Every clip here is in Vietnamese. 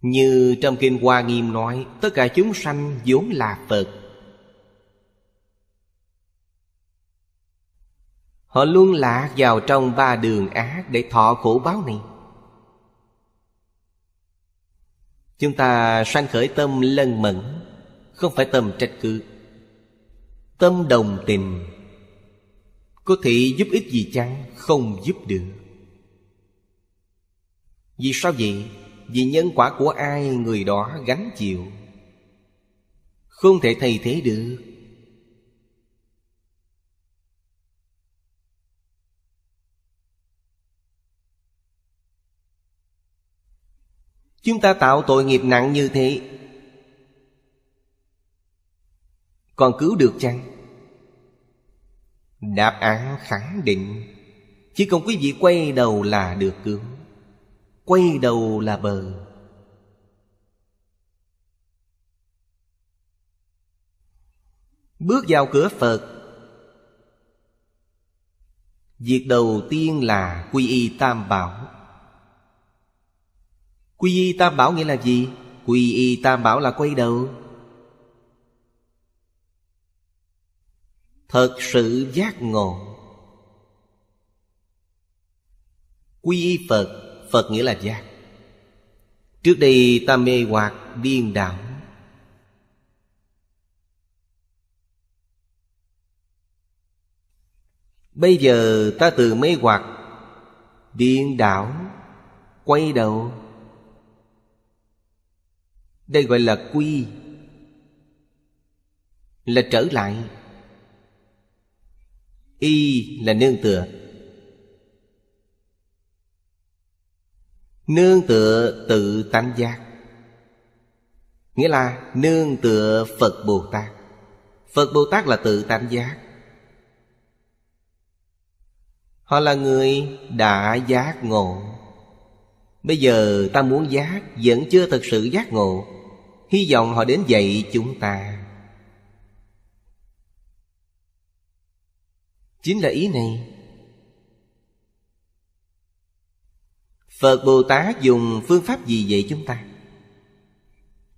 Như trong Kinh Hoa Nghiêm nói Tất cả chúng sanh vốn là Phật Họ luôn lạc vào trong ba đường ác Để thọ khổ báo này Chúng ta sanh khởi tâm lân mẫn Không phải tâm trách cứ Tâm đồng tình Có thể giúp ích gì chăng Không giúp được Vì sao vậy vì nhân quả của ai người đó gánh chịu không thể thay thế được chúng ta tạo tội nghiệp nặng như thế còn cứu được chăng đáp án khẳng định chỉ cần quý vị quay đầu là được cứu quay đầu là bờ bước vào cửa phật việc đầu tiên là quy y tam bảo quy y tam bảo nghĩa là gì quy y tam bảo là quay đầu thật sự giác ngộ quy y phật Phật nghĩa là giác Trước đây ta mê hoặc điên đảo Bây giờ ta từ mê hoặc Điên đảo Quay đầu Đây gọi là quy Là trở lại Y là nương tựa Nương tựa tự tánh giác Nghĩa là nương tựa Phật Bồ Tát Phật Bồ Tát là tự tánh giác Họ là người đã giác ngộ Bây giờ ta muốn giác Vẫn chưa thật sự giác ngộ Hy vọng họ đến dạy chúng ta Chính là ý này Phật Bồ Tát dùng phương pháp gì dạy chúng ta?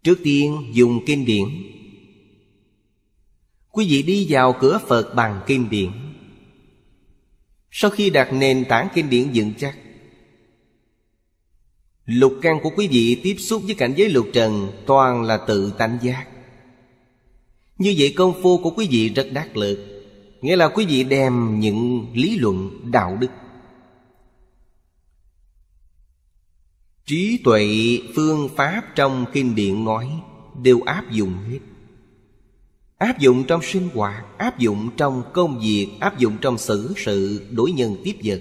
Trước tiên dùng kim điển Quý vị đi vào cửa Phật bằng kim điển Sau khi đặt nền tảng kim điển dựng chắc Lục căn của quý vị tiếp xúc với cảnh giới lục trần Toàn là tự tánh giác Như vậy công phu của quý vị rất đắc lực Nghĩa là quý vị đem những lý luận đạo đức trí tuệ phương pháp trong kinh điển nói đều áp dụng hết áp dụng trong sinh hoạt áp dụng trong công việc áp dụng trong xử sự đối nhân tiếp vật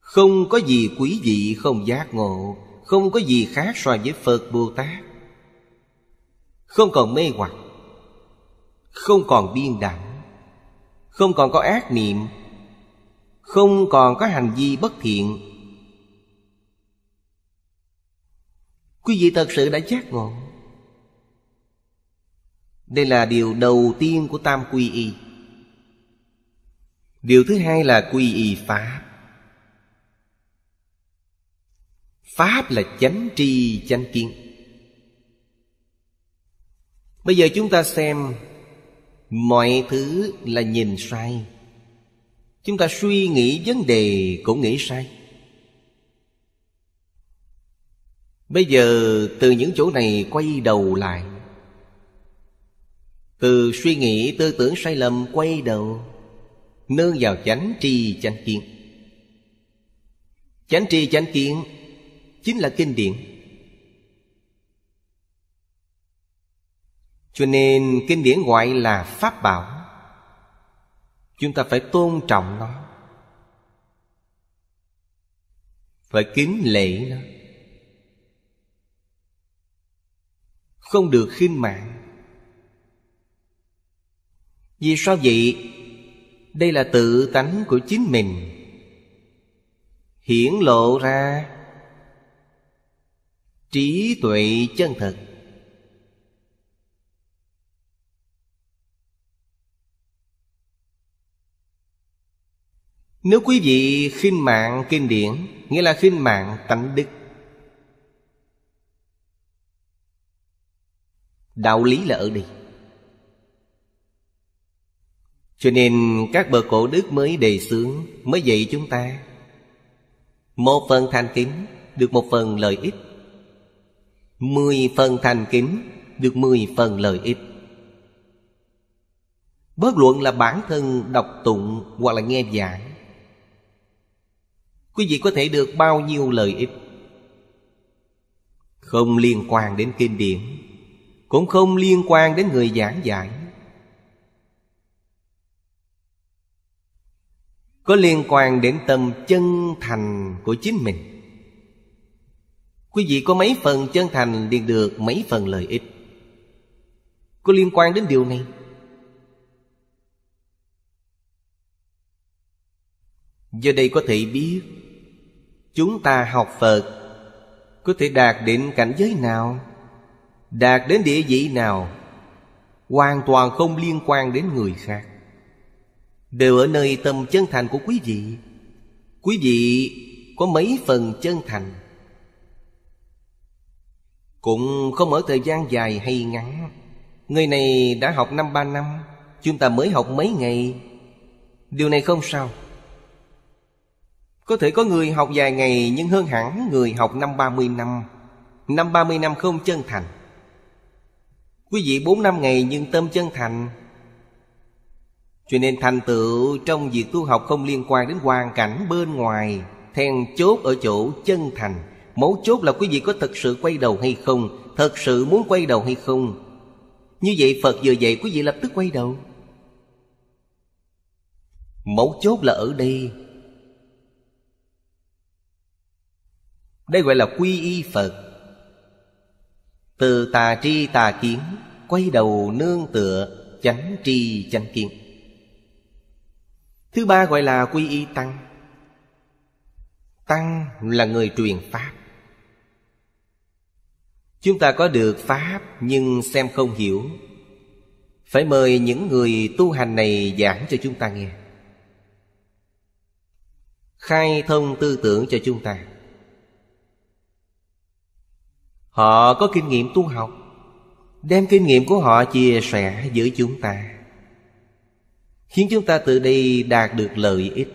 không có gì quý vị không giác ngộ không có gì khác so với phật bồ tát không còn mê hoặc không còn biên đẳng không còn có ác niệm không còn có hành vi bất thiện quý vị thật sự đã giác ngộ đây là điều đầu tiên của tam quy y điều thứ hai là quy y pháp pháp là chánh tri chánh kiến bây giờ chúng ta xem mọi thứ là nhìn sai chúng ta suy nghĩ vấn đề cũng nghĩ sai Bây giờ từ những chỗ này quay đầu lại Từ suy nghĩ tư tưởng sai lầm quay đầu Nương vào chánh tri chánh kiến Chánh tri chánh kiến Chính là kinh điển Cho nên kinh điển gọi là Pháp Bảo Chúng ta phải tôn trọng nó Phải kính lễ nó không được khiêm mạng vì sao vậy đây là tự tánh của chính mình hiển lộ ra trí tuệ chân thật nếu quý vị khinh mạng kinh điển nghĩa là khinh mạng tánh đức đạo lý là ở đây cho nên các bậc cổ đức mới đề xướng mới dạy chúng ta một phần thành kính được một phần lợi ích mười phần thành kính được mười phần lợi ích Bất luận là bản thân đọc tụng hoặc là nghe giảng Quý vị có thể được bao nhiêu lợi ích Không liên quan đến kinh điển cũng không liên quan đến người giảng giải. có liên quan đến tâm chân thành của chính mình quý vị có mấy phần chân thành liền được mấy phần lợi ích có liên quan đến điều này Giờ đây có thể biết chúng ta học phật có thể đạt đến cảnh giới nào đạt đến địa vị nào hoàn toàn không liên quan đến người khác đều ở nơi tâm chân thành của quý vị quý vị có mấy phần chân thành cũng không ở thời gian dài hay ngắn người này đã học năm ba năm chúng ta mới học mấy ngày điều này không sao có thể có người học vài ngày nhưng hơn hẳn người học năm ba mươi năm năm ba mươi năm không chân thành Quý vị bốn năm ngày nhưng tâm chân thành Cho nên thành tựu trong việc tu học không liên quan đến hoàn cảnh bên ngoài thèn chốt ở chỗ chân thành Mấu chốt là quý vị có thật sự quay đầu hay không Thật sự muốn quay đầu hay không Như vậy Phật vừa dạy quý vị lập tức quay đầu Mấu chốt là ở đây Đây gọi là quy y Phật từ tà tri tà kiến quay đầu nương tựa chánh tri chánh kiến thứ ba gọi là quy y tăng tăng là người truyền pháp chúng ta có được pháp nhưng xem không hiểu phải mời những người tu hành này giảng cho chúng ta nghe khai thông tư tưởng cho chúng ta Họ có kinh nghiệm tu học Đem kinh nghiệm của họ chia sẻ giữa chúng ta Khiến chúng ta từ đây đạt được lợi ích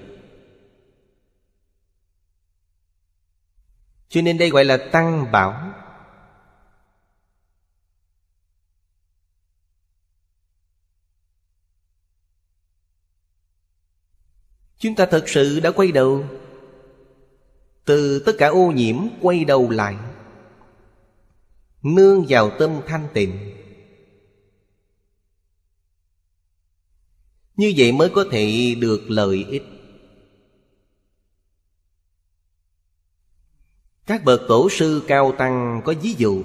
Cho nên đây gọi là tăng bảo Chúng ta thật sự đã quay đầu Từ tất cả ô nhiễm quay đầu lại Nương vào tâm thanh tịnh Như vậy mới có thể được lợi ích Các bậc tổ sư cao tăng có ví dụ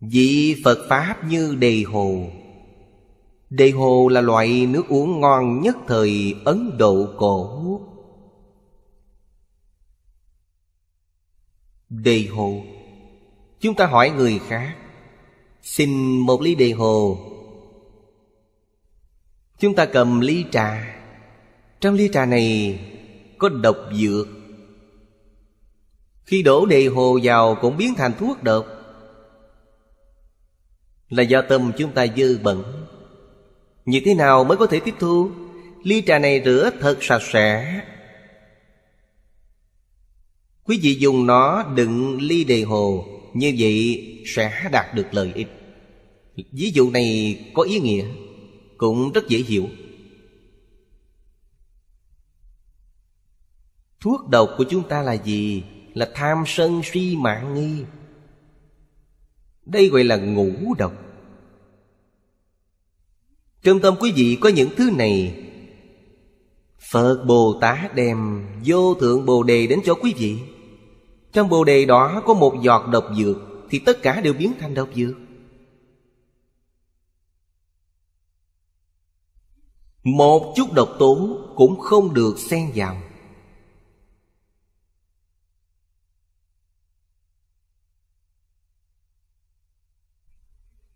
Vị Phật Pháp như đề hồ Đề hồ là loại nước uống ngon nhất thời Ấn Độ cổ Đề hồ Chúng ta hỏi người khác Xin một ly đề hồ Chúng ta cầm ly trà Trong ly trà này có độc dược Khi đổ đề hồ vào cũng biến thành thuốc độc Là do tâm chúng ta dơ bẩn Như thế nào mới có thể tiếp thu Ly trà này rửa thật sạch sẽ Quý vị dùng nó đựng ly đề hồ Như vậy sẽ đạt được lợi ích Ví dụ này có ý nghĩa Cũng rất dễ hiểu Thuốc độc của chúng ta là gì? Là tham sân si mạng nghi Đây gọi là ngũ độc Trong tâm quý vị có những thứ này Phật Bồ Tát đem vô thượng Bồ Đề đến cho quý vị Trong Bồ Đề đó có một giọt độc dược Thì tất cả đều biến thành độc dược Một chút độc tố cũng không được xen vào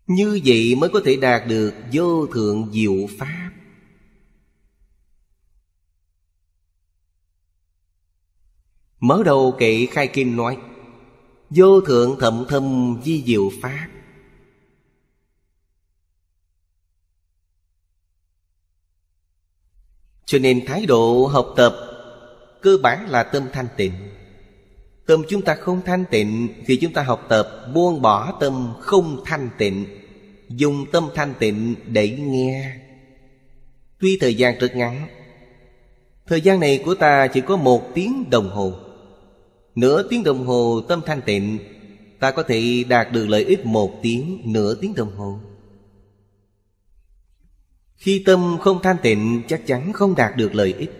Như vậy mới có thể đạt được vô thượng diệu pháp Mở đầu kệ khai kinh nói Vô thượng thậm thâm di diệu pháp Cho nên thái độ học tập Cơ bản là tâm thanh tịnh Tâm chúng ta không thanh tịnh thì chúng ta học tập buông bỏ tâm không thanh tịnh Dùng tâm thanh tịnh để nghe Tuy thời gian rất ngắn Thời gian này của ta chỉ có một tiếng đồng hồ Nửa tiếng đồng hồ tâm thanh tịnh Ta có thể đạt được lợi ích một tiếng Nửa tiếng đồng hồ Khi tâm không thanh tịnh Chắc chắn không đạt được lợi ích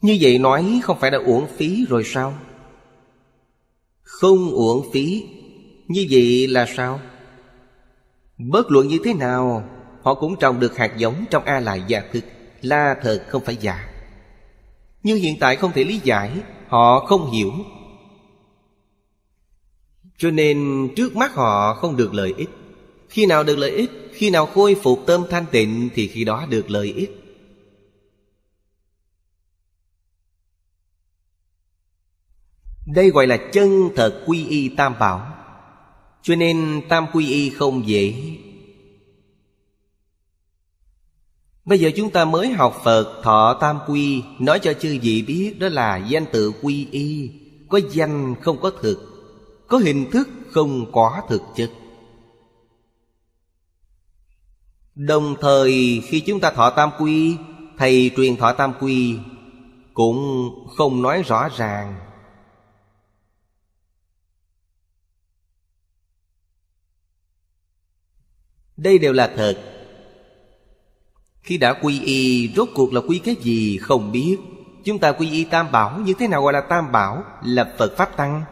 Như vậy nói không phải đã uổng phí rồi sao? Không uổng phí Như vậy là sao? Bất luận như thế nào Họ cũng trồng được hạt giống trong A-lại gia thức là thật không phải giả nhưng hiện tại không thể lý giải họ không hiểu cho nên trước mắt họ không được lợi ích khi nào được lợi ích khi nào khôi phục tâm thanh tịnh thì khi đó được lợi ích đây gọi là chân thật quy y tam bảo cho nên tam quy y không dễ Bây giờ chúng ta mới học Phật Thọ Tam Quy Nói cho chư vị biết đó là danh tự quy y Có danh không có thực Có hình thức không có thực chất Đồng thời khi chúng ta thọ tam quy Thầy truyền thọ tam quy Cũng không nói rõ ràng Đây đều là thật khi đã quy y rốt cuộc là quy cái gì không biết Chúng ta quy y tam bảo như thế nào gọi là tam bảo Là Phật Pháp Tăng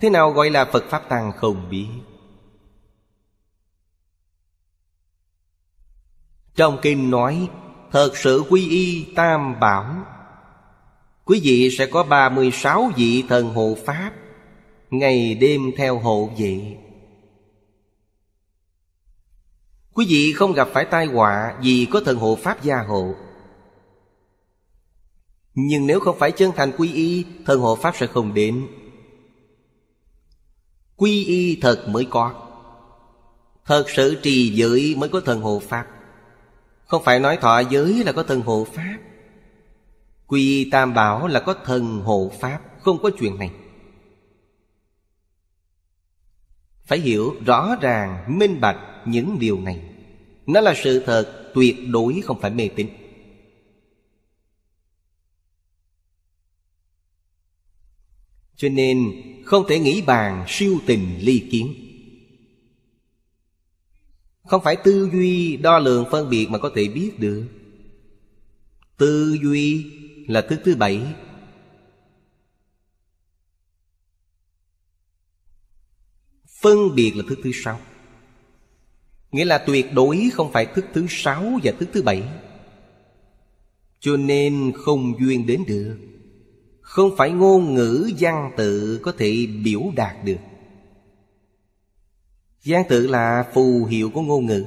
Thế nào gọi là Phật Pháp Tăng không biết Trong kinh nói Thật sự quy y tam bảo Quý vị sẽ có 36 vị thần hộ Pháp Ngày đêm theo hộ vị Quý vị không gặp phải tai họa vì có thần hộ Pháp gia hộ Nhưng nếu không phải chân thành quy y Thần hộ Pháp sẽ không đến Quy y thật mới có Thật sự trì giới mới có thần hộ Pháp Không phải nói thọ giới là có thần hộ Pháp Quy y tam bảo là có thần hộ Pháp Không có chuyện này Phải hiểu rõ ràng, minh bạch những điều này Nó là sự thật tuyệt đối không phải mê tín Cho nên không thể nghĩ bàn siêu tình ly kiến Không phải tư duy đo lường phân biệt mà có thể biết được Tư duy là thứ thứ bảy Phân biệt là thứ thứ sáu Nghĩa là tuyệt đối không phải thức thứ sáu và thức thứ bảy Cho nên không duyên đến được Không phải ngôn ngữ văn tự có thể biểu đạt được văn tự là phù hiệu của ngôn ngữ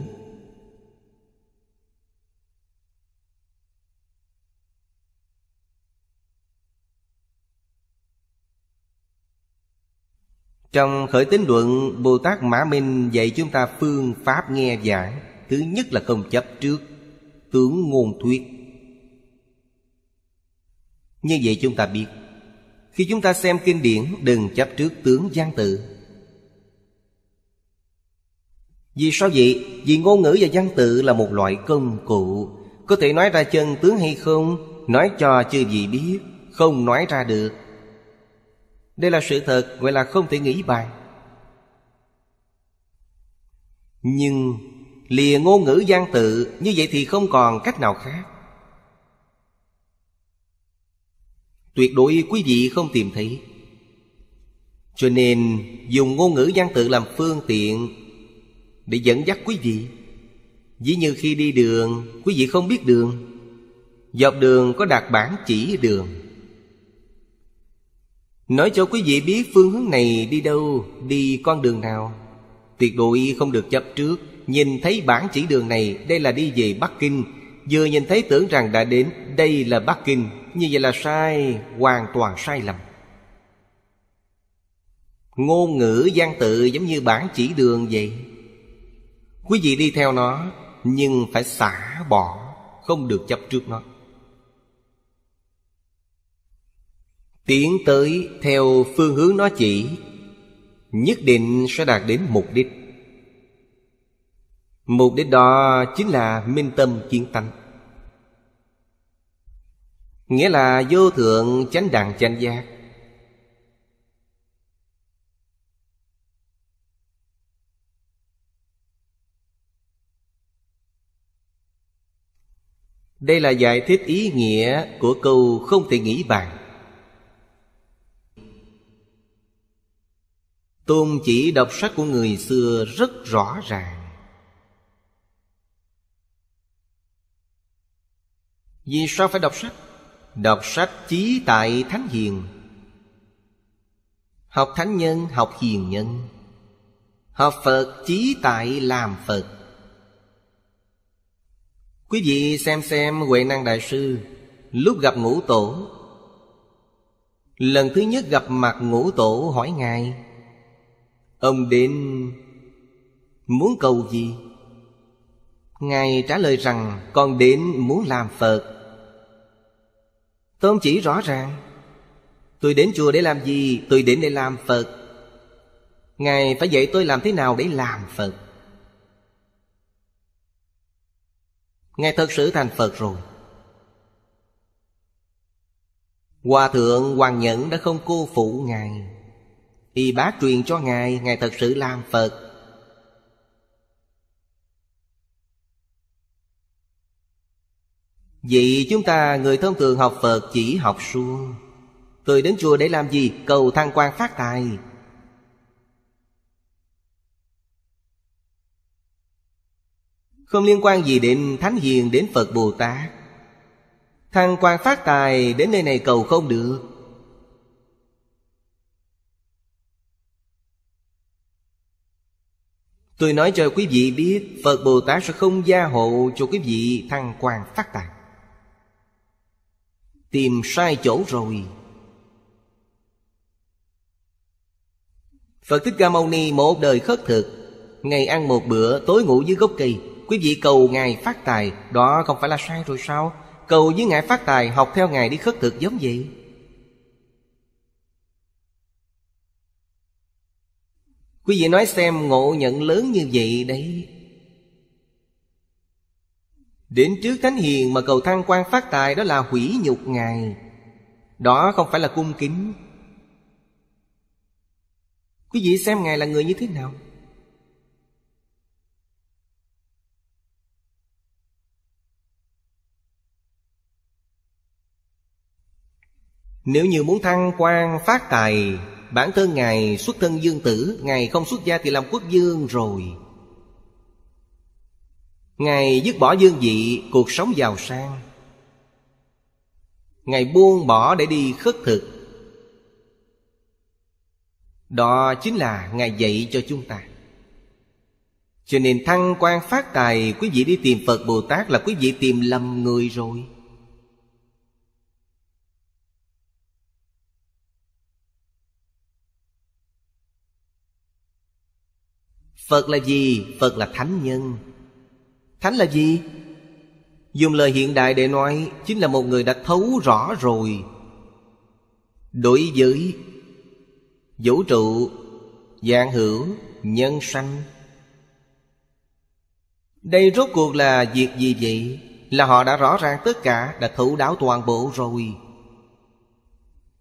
Trong khởi tín luận Bồ Tát Mã Minh dạy chúng ta phương pháp nghe giải Thứ nhất là không chấp trước Tướng ngôn thuyết Như vậy chúng ta biết Khi chúng ta xem kinh điển Đừng chấp trước tướng gian tự Vì sao vậy? Vì ngôn ngữ và văn tự là một loại công cụ Có thể nói ra chân tướng hay không Nói cho chư vị biết Không nói ra được đây là sự thật gọi là không thể nghĩ bài. Nhưng lìa ngôn ngữ gian tự Như vậy thì không còn cách nào khác Tuyệt đối quý vị không tìm thấy Cho nên dùng ngôn ngữ gian tự làm phương tiện Để dẫn dắt quý vị Dĩ như khi đi đường Quý vị không biết đường Dọc đường có đặt bản chỉ đường Nói cho quý vị biết phương hướng này đi đâu Đi con đường nào Tuyệt đối không được chấp trước Nhìn thấy bản chỉ đường này Đây là đi về Bắc Kinh Vừa nhìn thấy tưởng rằng đã đến Đây là Bắc Kinh Như vậy là sai Hoàn toàn sai lầm Ngôn ngữ gian tự giống như bản chỉ đường vậy Quý vị đi theo nó Nhưng phải xả bỏ Không được chấp trước nó Tiến tới theo phương hướng nó chỉ Nhất định sẽ đạt đến mục đích Mục đích đó chính là minh tâm kiến tánh Nghĩa là vô thượng chánh đẳng chánh giác Đây là giải thích ý nghĩa của câu không thể nghĩ bàn Tôn chỉ đọc sách của người xưa rất rõ ràng Vì sao phải đọc sách? Đọc sách chí tại Thánh Hiền Học Thánh Nhân, học Hiền Nhân Học Phật chí tại làm Phật Quý vị xem xem Huệ Năng Đại Sư Lúc gặp ngũ tổ Lần thứ nhất gặp mặt ngũ tổ hỏi Ngài Ông đến muốn cầu gì? Ngài trả lời rằng con đến muốn làm Phật Tôi không chỉ rõ ràng Tôi đến chùa để làm gì? Tôi đến để làm Phật Ngài phải dạy tôi làm thế nào để làm Phật Ngài thật sự thành Phật rồi Hòa thượng Hoàng Nhẫn đã không cô phụ Ngài thì bá truyền cho Ngài Ngài thật sự làm Phật Vậy chúng ta người thông thường học Phật chỉ học suông Tôi đến chùa để làm gì? Cầu thăng quan phát tài Không liên quan gì đến Thánh Hiền đến Phật Bồ Tát Thăng quan phát tài đến nơi này cầu không được Tôi nói cho quý vị biết Phật Bồ Tát sẽ không gia hộ cho quý vị thăng quan phát tài Tìm sai chỗ rồi Phật Thích Ca Mâu Ni một đời khất thực Ngày ăn một bữa tối ngủ dưới gốc cây Quý vị cầu Ngài phát tài Đó không phải là sai rồi sao Cầu với Ngài phát tài học theo Ngài đi khất thực giống vậy Quý vị nói xem ngộ nhận lớn như vậy đấy Đến trước Thánh Hiền mà cầu thăng quan phát tài Đó là hủy nhục Ngài Đó không phải là cung kính Quý vị xem Ngài là người như thế nào Nếu như muốn thăng quan phát tài Bản thân Ngài xuất thân dương tử Ngài không xuất gia thì làm quốc dương rồi Ngài dứt bỏ dương vị Cuộc sống giàu sang Ngài buông bỏ để đi khất thực Đó chính là Ngài dạy cho chúng ta Cho nên thăng quan phát tài Quý vị đi tìm Phật Bồ Tát Là quý vị tìm lầm người rồi Phật là gì? Phật là thánh nhân Thánh là gì? Dùng lời hiện đại để nói Chính là một người đã thấu rõ rồi Đối với vũ trụ Dạng hữu nhân sanh Đây rốt cuộc là việc gì vậy? Là họ đã rõ ràng tất cả Đã thủ đáo toàn bộ rồi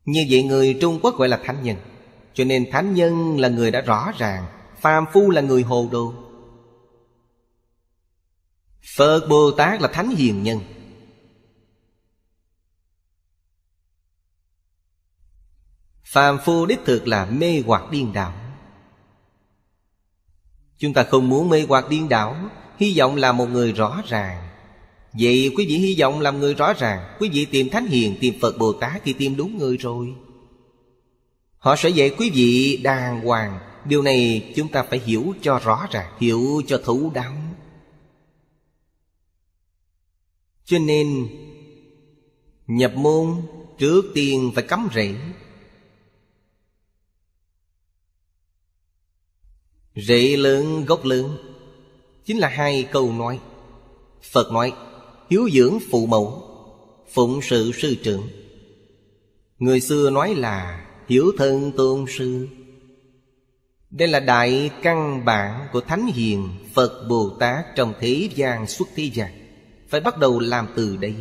Như vậy người Trung Quốc gọi là thánh nhân Cho nên thánh nhân là người đã rõ ràng phàm phu là người hồ đồ phật bồ tát là thánh hiền nhân phàm phu đích thực là mê hoặc điên đảo chúng ta không muốn mê hoặc điên đảo hy vọng là một người rõ ràng vậy quý vị hy vọng làm người rõ ràng quý vị tìm thánh hiền tìm phật bồ tát thì tìm đúng người rồi họ sẽ dạy quý vị đàng hoàng điều này chúng ta phải hiểu cho rõ ràng hiểu cho thấu đáo cho nên nhập môn trước tiên phải cắm rễ rễ lớn gốc lớn chính là hai câu nói phật nói hiếu dưỡng phụ mẫu phụng sự sư trưởng người xưa nói là hiểu thân tôn sư đây là đại căn bản của Thánh Hiền Phật Bồ Tát trong thế gian xuất thế gian Phải bắt đầu làm từ đây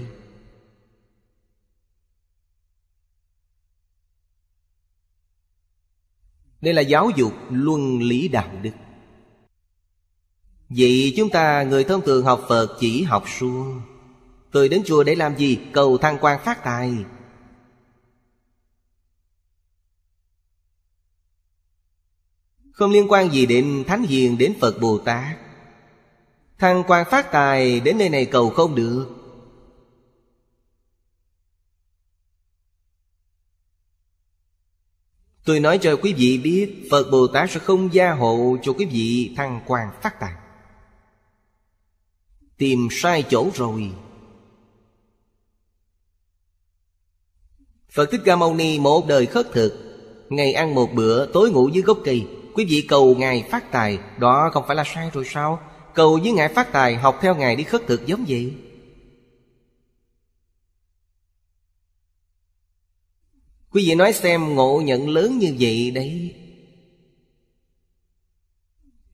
Đây là giáo dục luân lý đạo đức Vậy chúng ta người thông thường học Phật chỉ học suông Tôi đến chùa để làm gì? Cầu thăng quan phát tài Không liên quan gì đến Thánh Hiền đến Phật Bồ Tát Thăng quan phát tài đến nơi này cầu không được Tôi nói cho quý vị biết Phật Bồ Tát sẽ không gia hộ cho quý vị thăng quan phát tài Tìm sai chỗ rồi Phật Thích Ca Mâu Ni một đời khất thực Ngày ăn một bữa tối ngủ dưới gốc cây Quý vị cầu Ngài phát tài Đó không phải là sai rồi sao Cầu với Ngài phát tài học theo Ngài đi khất thực giống vậy Quý vị nói xem ngộ nhận lớn như vậy đấy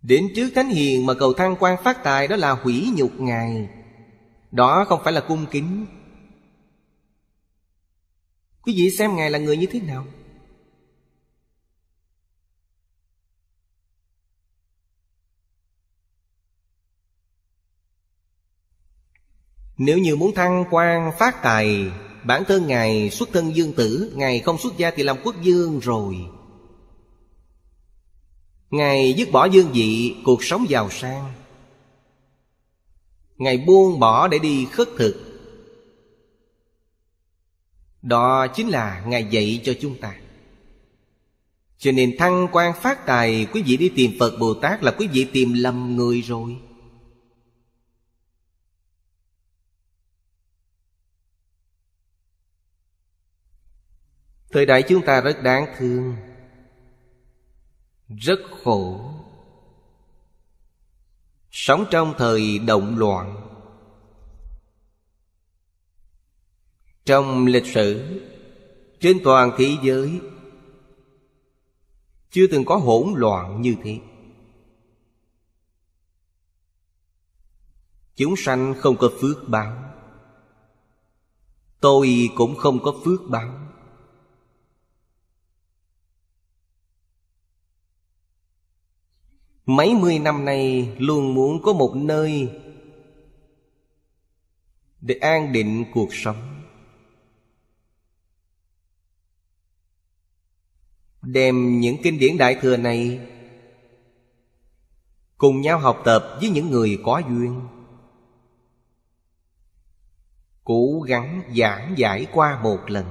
Đến trước Thánh Hiền mà cầu thăng quan phát tài Đó là hủy nhục Ngài Đó không phải là cung kính Quý vị xem Ngài là người như thế nào Nếu như muốn thăng quan phát tài Bản thân Ngài xuất thân dương tử Ngài không xuất gia thì làm quốc dương rồi Ngài dứt bỏ dương vị Cuộc sống giàu sang Ngài buông bỏ để đi khất thực Đó chính là Ngài dạy cho chúng ta Cho nên thăng quan phát tài Quý vị đi tìm Phật Bồ Tát Là quý vị tìm lầm người rồi Thời đại chúng ta rất đáng thương Rất khổ Sống trong thời động loạn Trong lịch sử Trên toàn thế giới Chưa từng có hỗn loạn như thế Chúng sanh không có phước báo Tôi cũng không có phước báo Mấy mươi năm nay luôn muốn có một nơi Để an định cuộc sống Đem những kinh điển đại thừa này Cùng nhau học tập với những người có duyên Cố gắng giảng giải qua một lần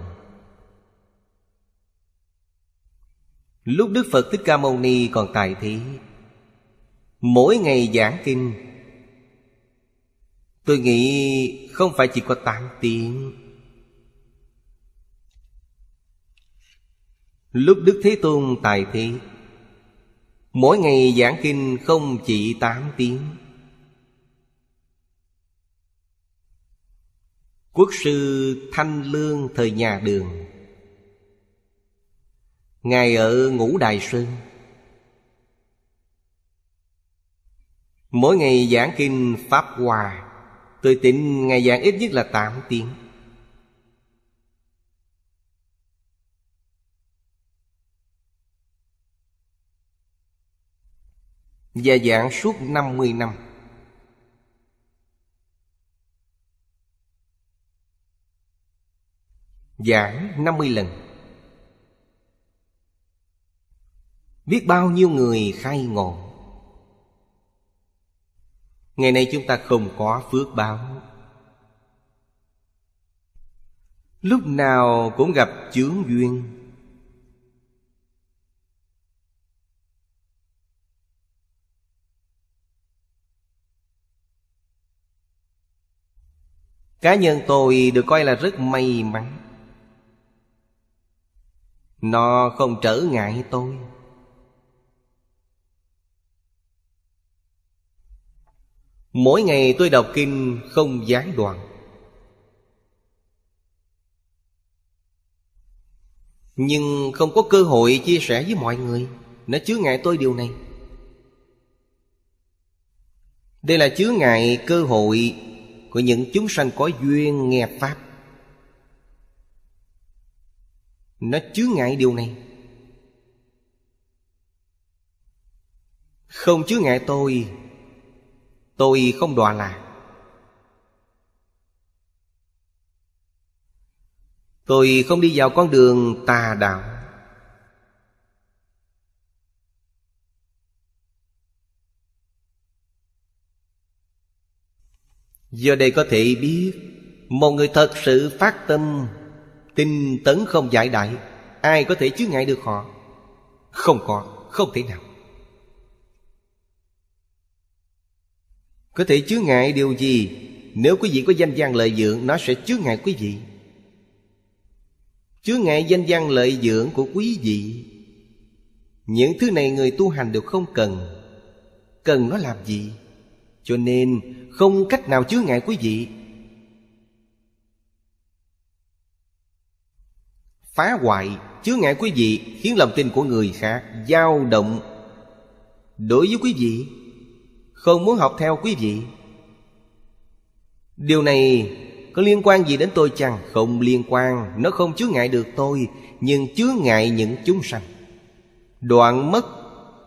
Lúc Đức Phật Thích Ca Mâu Ni còn tại thế mỗi ngày giảng kinh tôi nghĩ không phải chỉ có 8 tiếng lúc đức thế tôn tài thế mỗi ngày giảng kinh không chỉ 8 tiếng quốc sư thanh lương thời nhà đường ngài ở ngũ đài sơn Mỗi ngày giảng kinh Pháp Hòa Tôi tính ngày giảng ít nhất là 8 tiếng Và giảng suốt 50 năm Giảng 50 lần Biết bao nhiêu người khai ngộ Ngày nay chúng ta không có phước báo Lúc nào cũng gặp chướng duyên Cá nhân tôi được coi là rất may mắn Nó không trở ngại tôi Mỗi ngày tôi đọc kinh không gián đoạn Nhưng không có cơ hội chia sẻ với mọi người Nó chứa ngại tôi điều này Đây là chứa ngại cơ hội Của những chúng sanh có duyên nghe Pháp Nó chứa ngại điều này Không chứa ngại tôi tôi không đọa lạc tôi không đi vào con đường tà đạo Giờ đây có thể biết Một người thật sự phát tâm Tinh tấn không giải đại Ai có thể chứa ngại được họ Không có, không thể nào Có thể chứa ngại điều gì Nếu quý vị có danh gian lợi dưỡng Nó sẽ chứa ngại quý vị Chứa ngại danh gian lợi dưỡng của quý vị Những thứ này người tu hành đều không cần Cần nó làm gì Cho nên không cách nào chứa ngại quý vị Phá hoại chứa ngại quý vị Khiến lòng tin của người khác dao động Đối với quý vị không muốn học theo quý vị Điều này có liên quan gì đến tôi chăng? Không liên quan, nó không chứa ngại được tôi Nhưng chứa ngại những chúng sanh Đoạn mất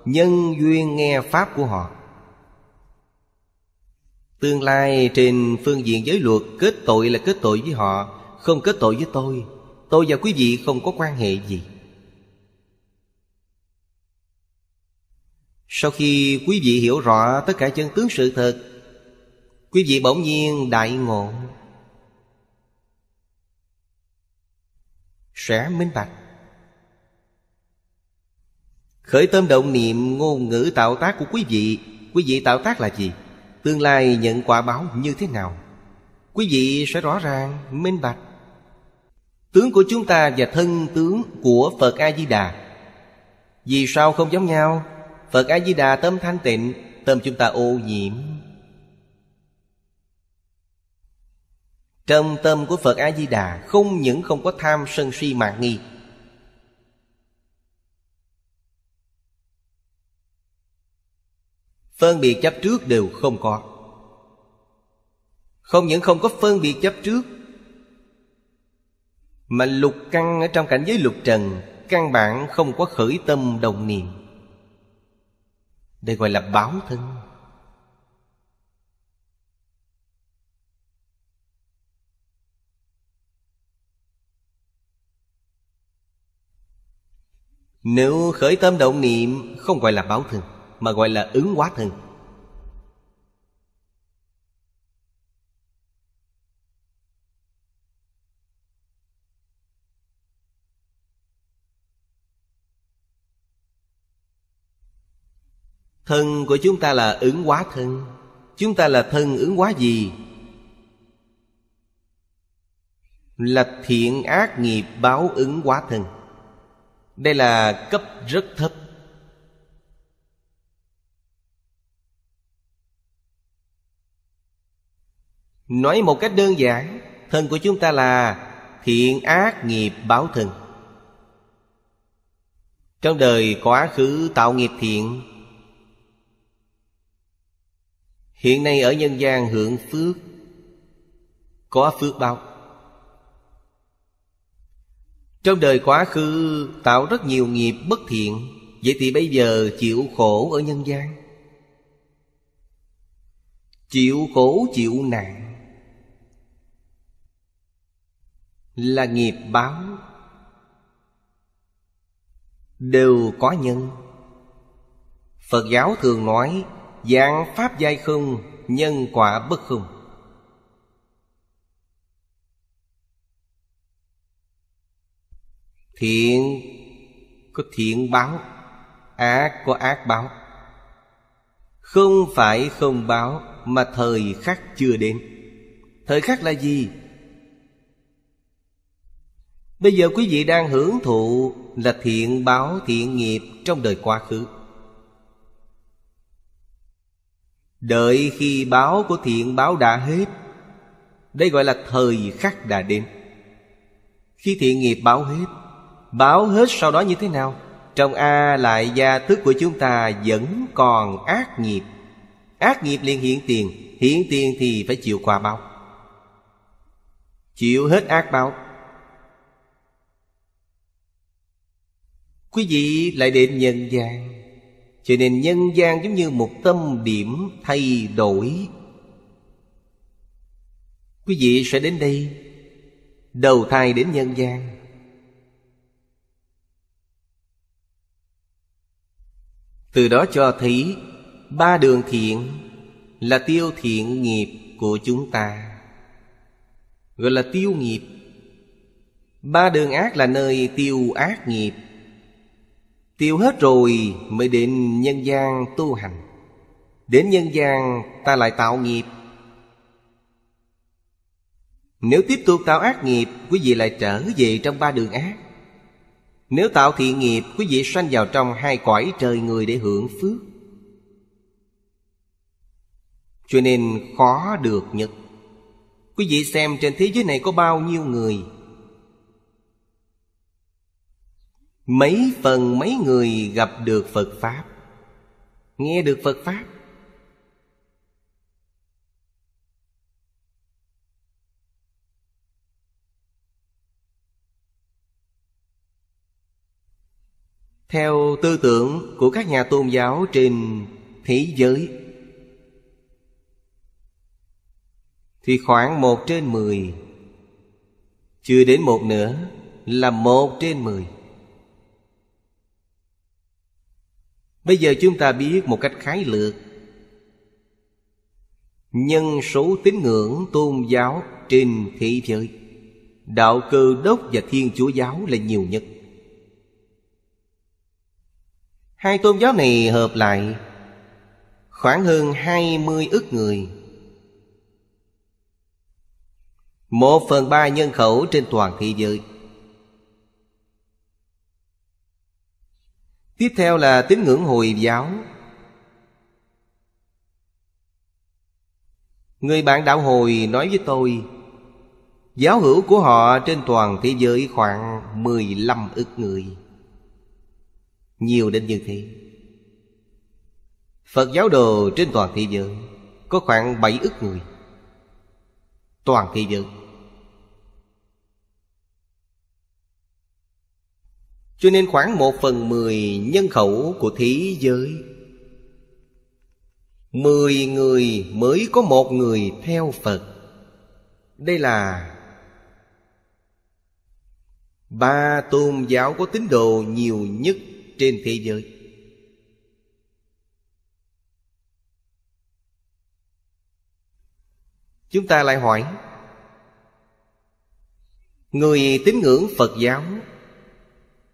nhân duyên nghe Pháp của họ Tương lai trên phương diện giới luật Kết tội là kết tội với họ Không kết tội với tôi Tôi và quý vị không có quan hệ gì Sau khi quý vị hiểu rõ tất cả chân tướng sự thật Quý vị bỗng nhiên đại ngộ Sẽ minh bạch Khởi tâm động niệm ngôn ngữ tạo tác của quý vị Quý vị tạo tác là gì? Tương lai nhận quả báo như thế nào? Quý vị sẽ rõ ràng, minh bạch Tướng của chúng ta và thân tướng của Phật A-di-đà Vì sao không giống nhau? Phật A-di-đà tâm thanh tịnh Tâm chúng ta ô nhiễm Trong tâm của Phật A-di-đà Không những không có tham sân si mạc nghi Phân biệt chấp trước đều không có Không những không có phân biệt chấp trước Mà lục căng ở trong cảnh giới lục trần Căn bản không có khởi tâm đồng niệm đây gọi là báo thân Nếu khởi tâm động niệm không gọi là báo thân Mà gọi là ứng hóa thân Thân của chúng ta là ứng hóa thân Chúng ta là thân ứng hóa gì? Là thiện ác nghiệp báo ứng hóa thân Đây là cấp rất thấp Nói một cách đơn giản Thân của chúng ta là thiện ác nghiệp báo thân Trong đời quá khứ tạo nghiệp thiện Hiện nay ở nhân gian hưởng phước Có phước báo Trong đời quá khứ tạo rất nhiều nghiệp bất thiện Vậy thì bây giờ chịu khổ ở nhân gian Chịu khổ chịu nạn Là nghiệp báo Đều có nhân Phật giáo thường nói Dạng pháp giai không Nhân quả bất không Thiện có thiện báo Ác có ác báo Không phải không báo Mà thời khắc chưa đến Thời khắc là gì? Bây giờ quý vị đang hưởng thụ Là thiện báo thiện nghiệp trong đời quá khứ Đợi khi báo của thiện báo đã hết Đây gọi là thời khắc đã đến Khi thiện nghiệp báo hết Báo hết sau đó như thế nào? Trong A lại gia thức của chúng ta vẫn còn ác nghiệp Ác nghiệp liền hiện tiền Hiện tiền thì phải chịu quả báo Chịu hết ác báo Quý vị lại đến nhân gian cho nên nhân gian giống như một tâm điểm thay đổi quý vị sẽ đến đây đầu thai đến nhân gian từ đó cho thấy ba đường thiện là tiêu thiện nghiệp của chúng ta gọi là tiêu nghiệp ba đường ác là nơi tiêu ác nghiệp Tiêu hết rồi mới đến nhân gian tu hành Đến nhân gian ta lại tạo nghiệp Nếu tiếp tục tạo ác nghiệp Quý vị lại trở về trong ba đường ác Nếu tạo thiện nghiệp Quý vị sanh vào trong hai cõi trời người để hưởng phước Cho nên khó được nhất Quý vị xem trên thế giới này có bao nhiêu người mấy phần mấy người gặp được phật pháp nghe được phật pháp theo tư tưởng của các nhà tôn giáo trên thế giới thì khoảng một trên mười chưa đến một nữa là một trên mười Bây giờ chúng ta biết một cách khái lược Nhân số tín ngưỡng tôn giáo trên thế giới Đạo cơ đốc và thiên chúa giáo là nhiều nhất Hai tôn giáo này hợp lại khoảng hơn 20 ức người Một phần ba nhân khẩu trên toàn thế giới Tiếp theo là tín ngưỡng Hồi giáo Người bạn đạo Hồi nói với tôi Giáo hữu của họ trên toàn thế giới khoảng 15 ức người Nhiều đến như thế Phật giáo đồ trên toàn thế giới Có khoảng 7 ức người Toàn thế giới Cho nên khoảng một phần mười nhân khẩu của thế giới Mười người mới có một người theo Phật Đây là Ba tôn giáo có tín đồ nhiều nhất trên thế giới Chúng ta lại hỏi Người tín ngưỡng Phật giáo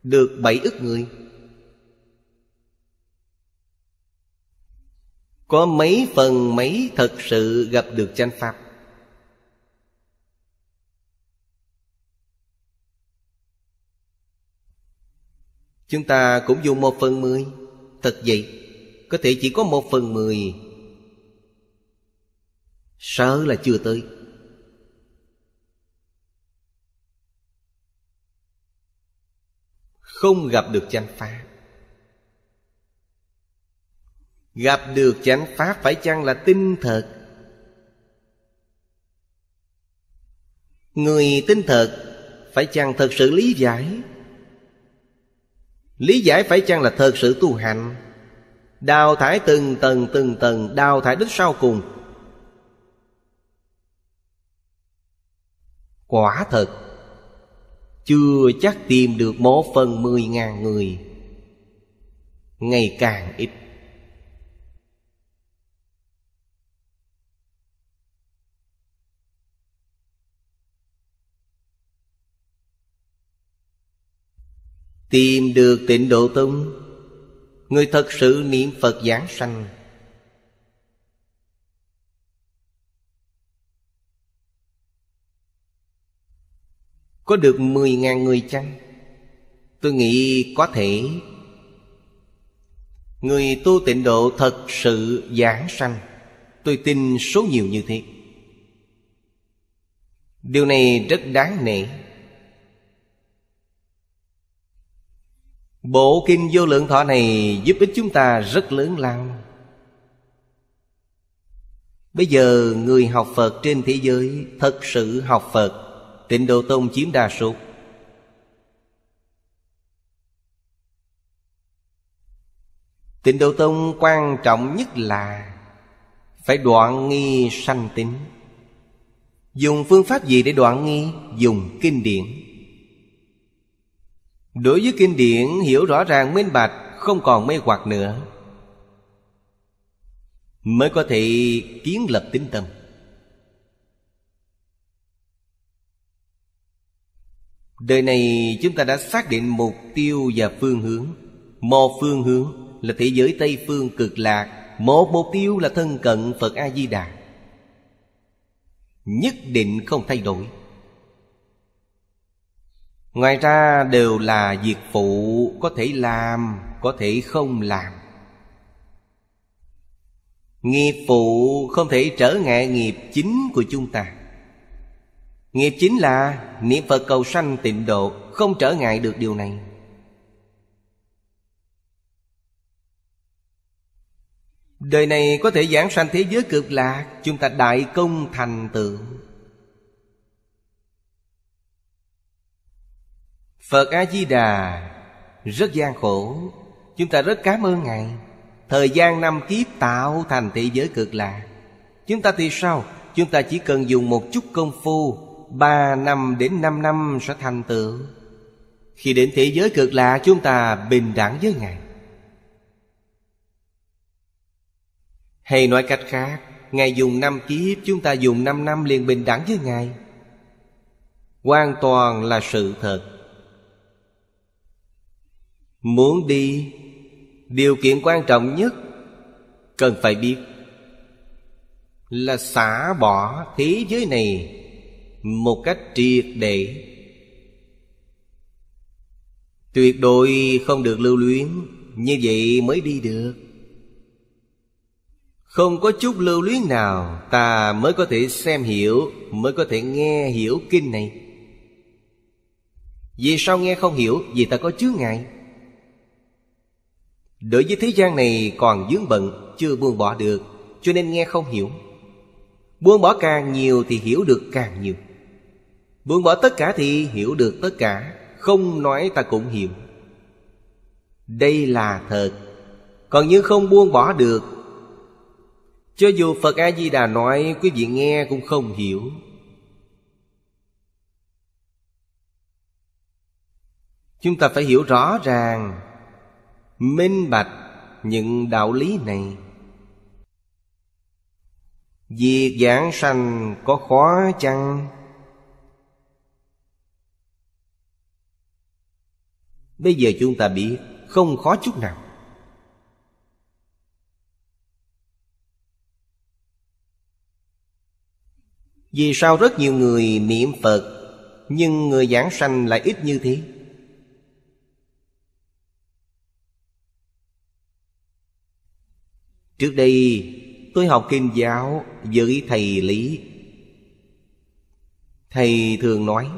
được bảy ức người có mấy phần mấy thật sự gặp được chánh pháp chúng ta cũng dùng một phần mười thật vậy có thể chỉ có một phần mười sợ là chưa tới không gặp được chánh pháp gặp được chánh pháp phải chăng là tinh thật người tinh thật phải chăng thật sự lý giải lý giải phải chăng là thật sự tu hành đào thải từng tầng từng tầng đào thải đến sau cùng quả thật chưa chắc tìm được một phần mười ngàn người ngày càng ít tìm được tịnh độ tông người thật sự niệm phật giảng sanh Có được 10.000 người chăng? Tôi nghĩ có thể Người tu tịnh độ thật sự giảng sanh Tôi tin số nhiều như thế Điều này rất đáng nể Bộ kinh vô lượng thọ này giúp ích chúng ta rất lớn lao Bây giờ người học Phật trên thế giới Thật sự học Phật Tịnh Độ Tông chiếm đa số Tịnh Độ Tông quan trọng nhất là Phải đoạn nghi sanh tính Dùng phương pháp gì để đoạn nghi? Dùng kinh điển Đối với kinh điển hiểu rõ ràng minh bạch Không còn mê hoặc nữa Mới có thể kiến lập tính tâm Đời này chúng ta đã xác định mục tiêu và phương hướng Một phương hướng là thế giới Tây Phương cực lạc Một mục tiêu là thân cận Phật A-di-đà Nhất định không thay đổi Ngoài ra đều là việc phụ Có thể làm, có thể không làm Nghiệp phụ không thể trở ngại nghiệp chính của chúng ta Nghiệp chính là niệm Phật cầu sanh tịnh độ Không trở ngại được điều này Đời này có thể giảng sanh thế giới cực lạc Chúng ta đại công thành tựu Phật A-di-đà rất gian khổ Chúng ta rất cảm ơn Ngài Thời gian năm kiếp tạo thành thế giới cực lạc Chúng ta thì sao? Chúng ta chỉ cần dùng một chút công phu ba năm đến năm năm sẽ thành tựu Khi đến thế giới cực lạ chúng ta bình đẳng với Ngài Hay nói cách khác Ngài dùng năm kiếp Chúng ta dùng năm năm liền bình đẳng với Ngài Hoàn toàn là sự thật Muốn đi Điều kiện quan trọng nhất Cần phải biết Là xả bỏ thế giới này một cách triệt để tuyệt đối không được lưu luyến như vậy mới đi được không có chút lưu luyến nào ta mới có thể xem hiểu mới có thể nghe hiểu kinh này vì sao nghe không hiểu vì ta có chướng ngại đối với thế gian này còn vướng bận chưa buông bỏ được cho nên nghe không hiểu buông bỏ càng nhiều thì hiểu được càng nhiều Buông bỏ tất cả thì hiểu được tất cả Không nói ta cũng hiểu Đây là thật Còn những không buông bỏ được Cho dù Phật A-di-đà nói Quý vị nghe cũng không hiểu Chúng ta phải hiểu rõ ràng Minh bạch những đạo lý này Việc giảng sanh có khó chăng? Bây giờ chúng ta biết không khó chút nào Vì sao rất nhiều người niệm Phật Nhưng người giảng sanh lại ít như thế Trước đây tôi học kinh giáo với thầy Lý Thầy thường nói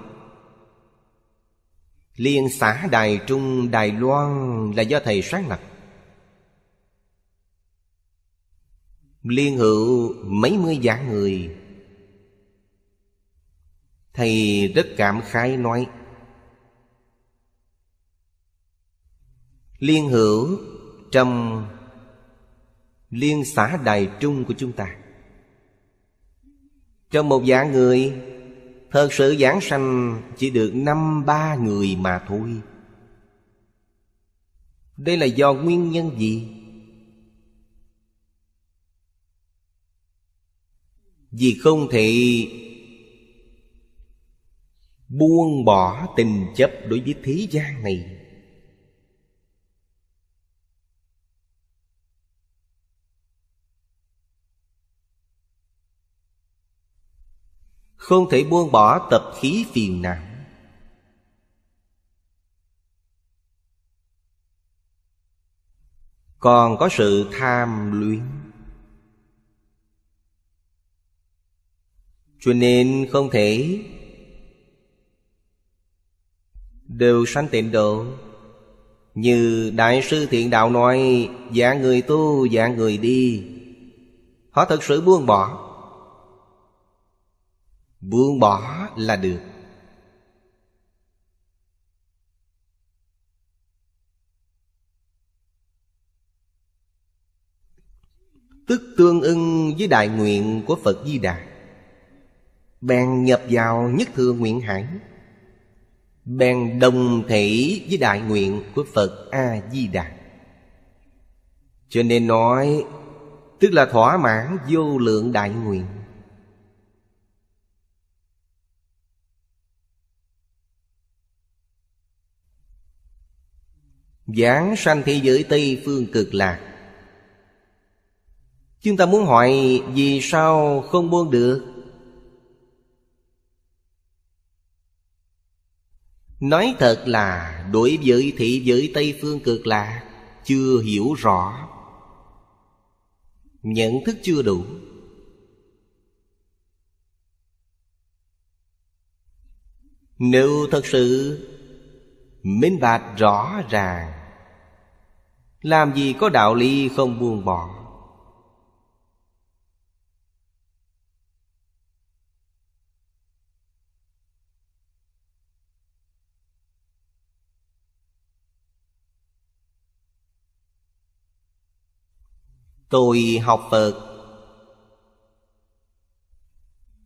Liên xã Đài Trung Đài Loan là do thầy sáng lập Liên hữu mấy mươi vạn người Thầy rất cảm khái nói Liên hữu trong liên xã Đài Trung của chúng ta Trong một dạng người Thật sự giảng sanh chỉ được năm ba người mà thôi Đây là do nguyên nhân gì? Vì không thể buông bỏ tình chấp đối với thế gian này Không thể buông bỏ tập khí phiền não Còn có sự tham luyến Cho nên không thể Đều sanh tịnh độ Như Đại sư Thiện Đạo nói Dạng người tu, dạng người đi Họ thật sự buông bỏ buông bỏ là được tức tương ưng với đại nguyện của phật di đà bèn nhập vào nhất thừa nguyện hải bèn đồng thể với đại nguyện của phật a di đà cho nên nói tức là thỏa mãn vô lượng đại nguyện Giảng sanh thế giới Tây Phương cực lạc Chúng ta muốn hỏi vì sao không buông được Nói thật là đối với thị giới Tây Phương cực lạc Chưa hiểu rõ Nhận thức chưa đủ Nếu thật sự minh bạch rõ ràng làm gì có đạo lý không buông bỏ Tôi học Phật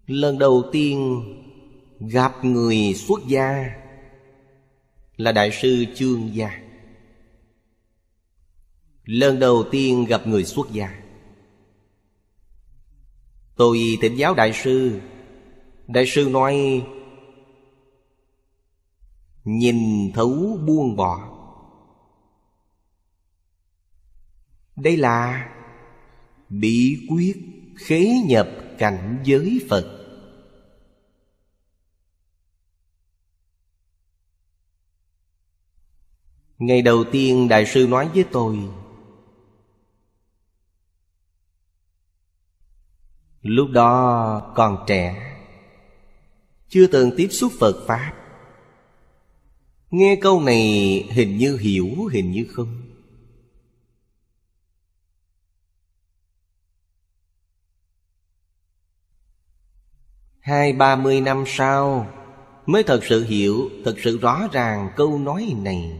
Lần đầu tiên gặp người xuất gia Là Đại sư Trương Gia Lần đầu tiên gặp người xuất gia Tôi thỉnh giáo đại sư Đại sư nói Nhìn thấu buông bỏ Đây là Bí quyết khế nhập cảnh giới Phật Ngày đầu tiên Đại sư nói với tôi Lúc đó còn trẻ Chưa từng tiếp xúc Phật Pháp Nghe câu này hình như hiểu hình như không Hai ba mươi năm sau Mới thật sự hiểu Thật sự rõ ràng câu nói này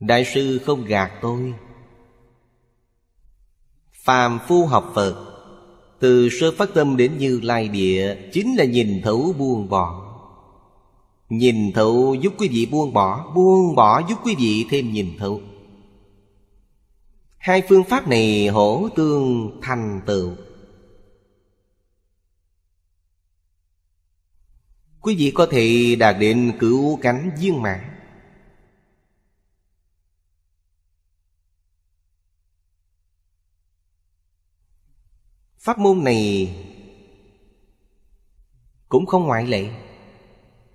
Đại sư không gạt tôi phàm phu học phật từ sơ phát tâm đến như lai địa chính là nhìn thấu buông bỏ nhìn thấu giúp quý vị buông bỏ buông bỏ giúp quý vị thêm nhìn thấu hai phương pháp này hỗ tương thành tựu quý vị có thể đạt đến cửu cánh viên mãn Pháp môn này cũng không ngoại lệ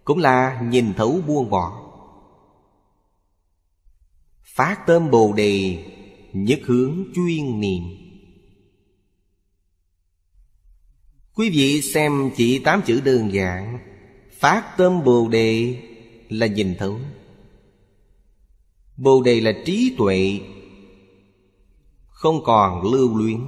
Cũng là nhìn thấu buông bỏ Phát tâm Bồ Đề Nhất hướng chuyên niệm Quý vị xem chỉ tám chữ đơn giản Phát tâm Bồ Đề là nhìn thấu Bồ Đề là trí tuệ Không còn lưu luyến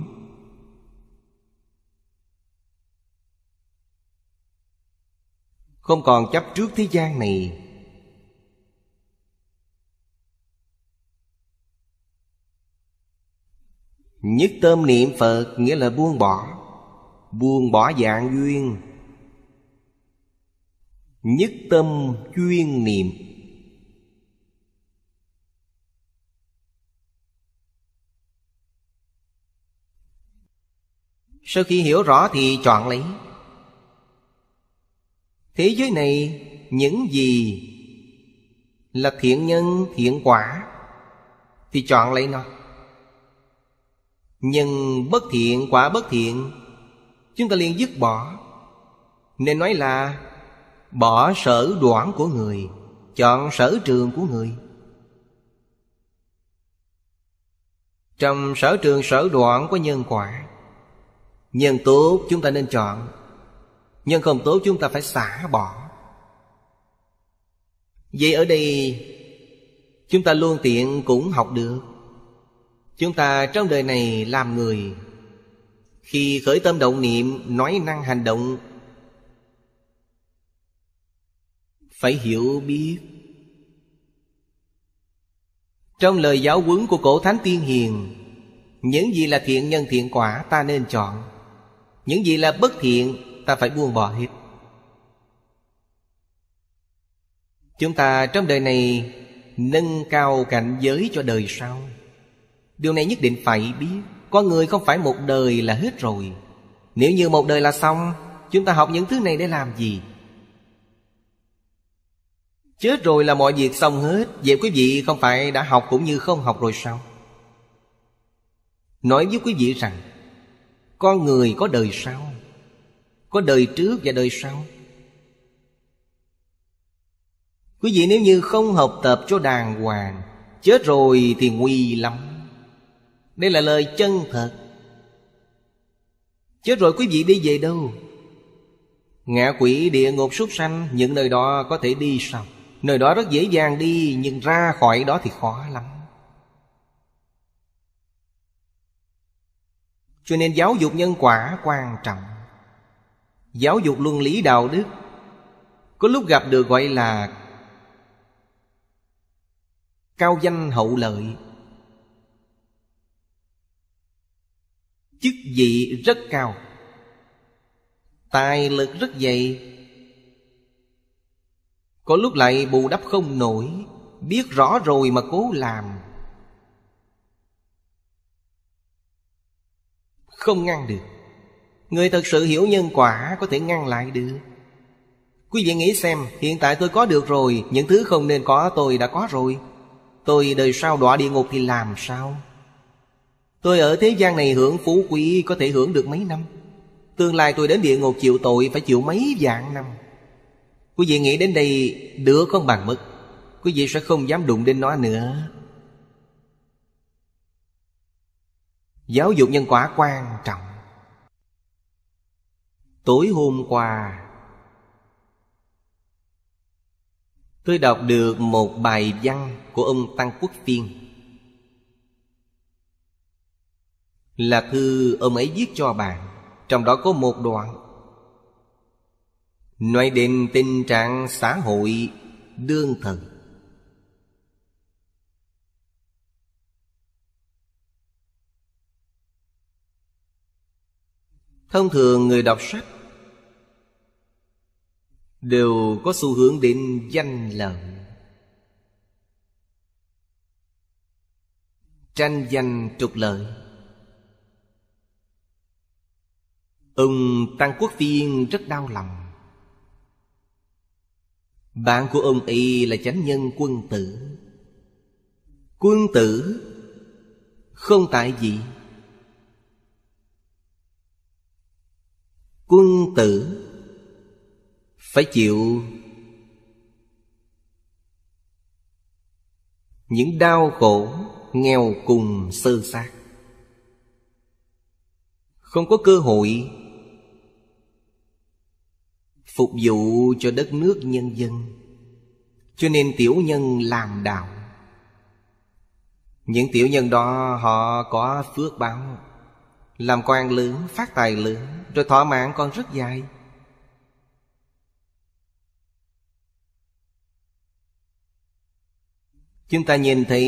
không còn chấp trước thế gian này nhất tâm niệm phật nghĩa là buông bỏ buông bỏ dạng duyên nhất tâm chuyên niệm sau khi hiểu rõ thì chọn lấy Thế giới này những gì là thiện nhân thiện quả Thì chọn lấy nó Nhân bất thiện quả bất thiện Chúng ta liền dứt bỏ Nên nói là Bỏ sở đoạn của người Chọn sở trường của người Trong sở trường sở đoạn của nhân quả Nhân tốt chúng ta nên chọn nhân không tốt chúng ta phải xả bỏ vậy ở đây chúng ta luôn tiện cũng học được chúng ta trong đời này làm người khi khởi tâm động niệm nói năng hành động phải hiểu biết trong lời giáo huấn của cổ thánh tiên hiền những gì là thiện nhân thiện quả ta nên chọn những gì là bất thiện ta phải buông bỏ hết chúng ta trong đời này nâng cao cảnh giới cho đời sau điều này nhất định phải biết Con người không phải một đời là hết rồi nếu như một đời là xong chúng ta học những thứ này để làm gì chết rồi là mọi việc xong hết vậy quý vị không phải đã học cũng như không học rồi sao nói với quý vị rằng con người có đời sau có đời trước và đời sau quý vị nếu như không học tập cho đàng hoàng chết rồi thì nguy lắm đây là lời chân thật chết rồi quý vị đi về đâu ngạ quỷ địa ngục súc sanh những nơi đó có thể đi sao? nơi đó rất dễ dàng đi nhưng ra khỏi đó thì khó lắm cho nên giáo dục nhân quả quan trọng giáo dục luân lý đạo đức có lúc gặp được gọi là cao danh hậu lợi chức vị rất cao tài lực rất dày có lúc lại bù đắp không nổi biết rõ rồi mà cố làm không ngăn được Người thật sự hiểu nhân quả có thể ngăn lại được Quý vị nghĩ xem Hiện tại tôi có được rồi Những thứ không nên có tôi đã có rồi Tôi đời sau đọa địa ngục thì làm sao Tôi ở thế gian này hưởng phú quý Có thể hưởng được mấy năm Tương lai tôi đến địa ngục chịu tội Phải chịu mấy vạn năm Quý vị nghĩ đến đây Đứa không bằng mất Quý vị sẽ không dám đụng đến nó nữa Giáo dục nhân quả quan trọng Tối hôm qua Tôi đọc được một bài văn của ông Tăng Quốc Phiên Là thư ông ấy viết cho bạn Trong đó có một đoạn Nói đến tình trạng xã hội đương thời thông thường người đọc sách đều có xu hướng đến danh lợi tranh danh trục lợi ông tăng quốc phiên rất đau lòng bạn của ông y là chánh nhân quân tử quân tử không tại gì quân tử phải chịu những đau khổ nghèo cùng sơ sát, không có cơ hội phục vụ cho đất nước nhân dân cho nên tiểu nhân làm đạo những tiểu nhân đó họ có phước báo làm quan lớn, phát tài lớn Rồi thỏa mãn con rất dài Chúng ta nhìn thấy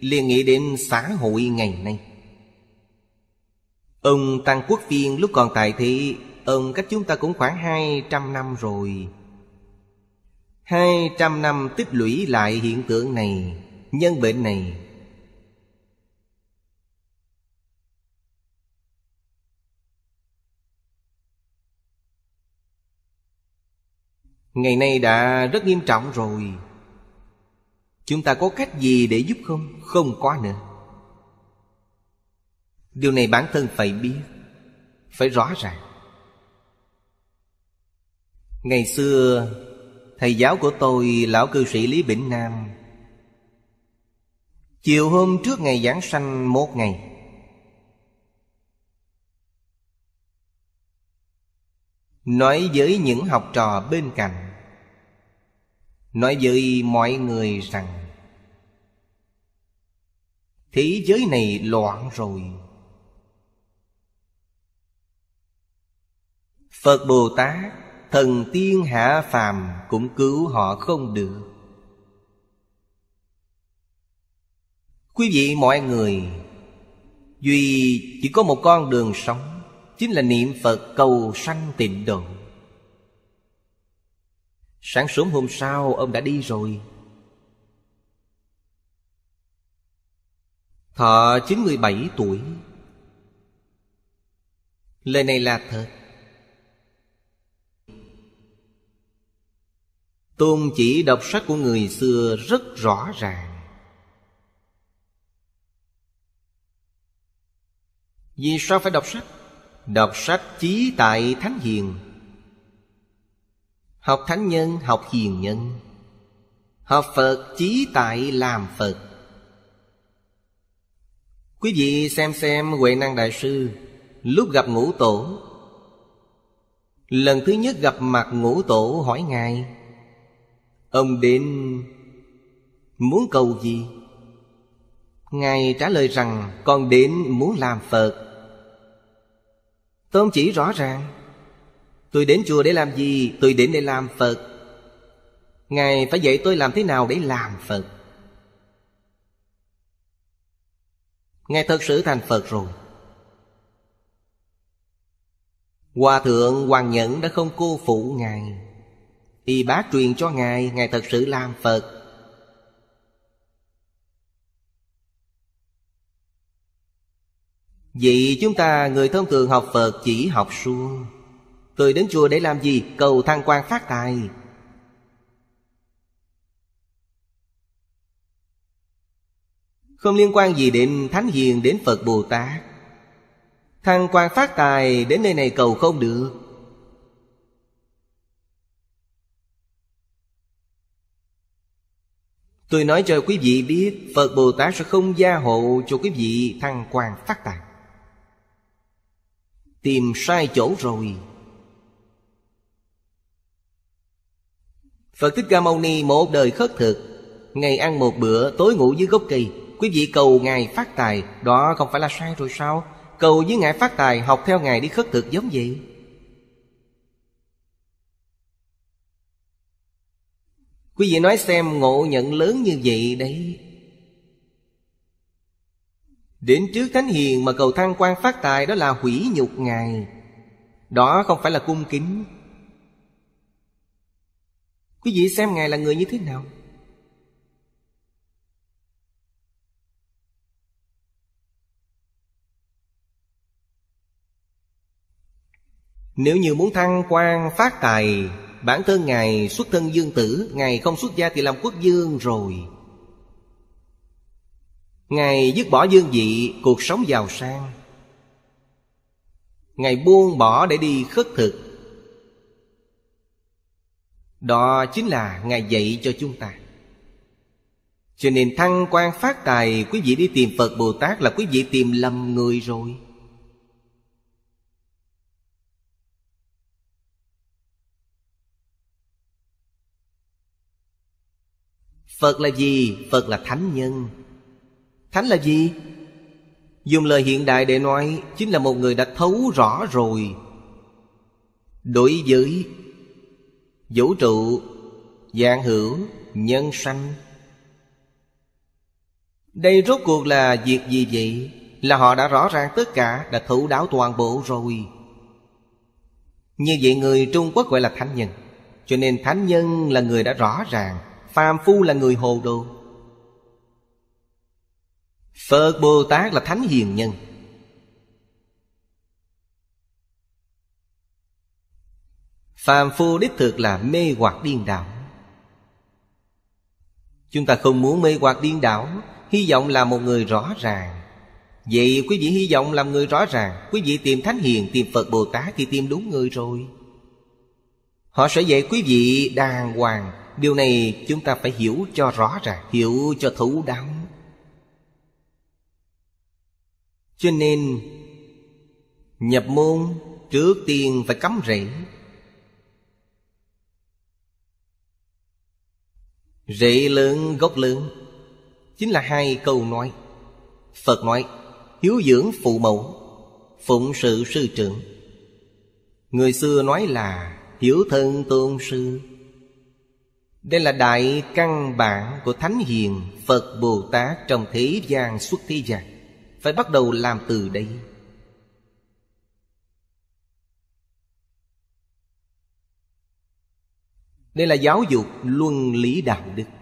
liền nghĩ đến xã hội ngày nay Ông Tăng Quốc Viên lúc còn tại thị Ông cách chúng ta cũng khoảng 200 năm rồi 200 năm tích lũy lại hiện tượng này Nhân bệnh này ngày nay đã rất nghiêm trọng rồi chúng ta có cách gì để giúp không không có nữa điều này bản thân phải biết phải rõ ràng ngày xưa thầy giáo của tôi lão cư sĩ lý bỉnh nam chiều hôm trước ngày giảng sanh một ngày nói với những học trò bên cạnh Nói với mọi người rằng Thế giới này loạn rồi Phật Bồ Tát Thần tiên hạ phàm Cũng cứu họ không được Quý vị mọi người Duy chỉ có một con đường sống Chính là niệm Phật cầu sanh tịnh độ sáng sớm hôm sau ông đã đi rồi thọ chín mươi bảy tuổi lời này là thật tôn chỉ đọc sách của người xưa rất rõ ràng Vì sao phải đọc sách? Đọc sách chí tại Thánh Hiền Học thánh nhân, học hiền nhân Học Phật chí tại làm Phật Quý vị xem xem Huệ Năng Đại Sư Lúc gặp ngũ tổ Lần thứ nhất gặp mặt ngũ tổ hỏi Ngài Ông đến muốn cầu gì? Ngài trả lời rằng con đến muốn làm Phật Tôn chỉ rõ ràng Tôi đến chùa để làm gì? Tôi đến để làm Phật Ngài phải dạy tôi làm thế nào để làm Phật Ngài thật sự thành Phật rồi Hòa thượng Hoàng Nhẫn đã không cô phụ Ngài Y bá truyền cho Ngài Ngài thật sự làm Phật Vậy chúng ta người thông thường học Phật chỉ học suông Tôi đến chùa để làm gì Cầu thăng quan phát tài Không liên quan gì đến Thánh Hiền Đến Phật Bồ Tát Thăng quan phát tài Đến nơi này cầu không được Tôi nói cho quý vị biết Phật Bồ Tát sẽ không gia hộ cho quý vị thăng quan phát tài Tìm sai chỗ rồi Phật Thích Ca Mâu Ni một đời khất thực Ngày ăn một bữa tối ngủ dưới gốc cây Quý vị cầu Ngài phát tài Đó không phải là sai rồi sao Cầu với Ngài phát tài học theo Ngài đi khất thực giống vậy Quý vị nói xem ngộ nhận lớn như vậy đấy Đến trước Thánh Hiền mà cầu thăng quan phát tài đó là hủy nhục Ngài Đó không phải là cung kính Quý vị xem Ngài là người như thế nào Nếu như muốn thăng quan phát tài Bản thân Ngài xuất thân dương tử Ngài không xuất gia thì làm quốc dương rồi Ngài dứt bỏ dương vị Cuộc sống giàu sang Ngài buông bỏ để đi khất thực đó chính là Ngài dạy cho chúng ta Cho nên thăng quan phát tài Quý vị đi tìm Phật Bồ Tát là quý vị tìm lầm người rồi Phật là gì? Phật là thánh nhân Thánh là gì? Dùng lời hiện đại để nói Chính là một người đã thấu rõ rồi Đối với vũ trụ dạng hữu nhân sanh đây rốt cuộc là việc gì vậy là họ đã rõ ràng tất cả đã thủ đáo toàn bộ rồi như vậy người trung quốc gọi là thánh nhân cho nên thánh nhân là người đã rõ ràng phàm phu là người hồ đồ phật bồ tát là thánh hiền nhân phàm phu đích thực là mê hoặc điên đảo chúng ta không muốn mê hoặc điên đảo hy vọng là một người rõ ràng vậy quý vị hy vọng làm người rõ ràng quý vị tìm thánh hiền tìm phật bồ tát thì tìm đúng người rồi họ sẽ dạy quý vị đàng hoàng điều này chúng ta phải hiểu cho rõ ràng hiểu cho thấu đáo cho nên nhập môn trước tiên phải cấm rễ Rễ lớn gốc lớn Chính là hai câu nói Phật nói Hiếu dưỡng phụ mẫu Phụng sự sư trưởng Người xưa nói là Hiểu thân tôn sư Đây là đại căn bản của Thánh Hiền Phật Bồ Tát trong thế gian xuất thế gian Phải bắt đầu làm từ đây Đây là giáo dục luân lý đạo đức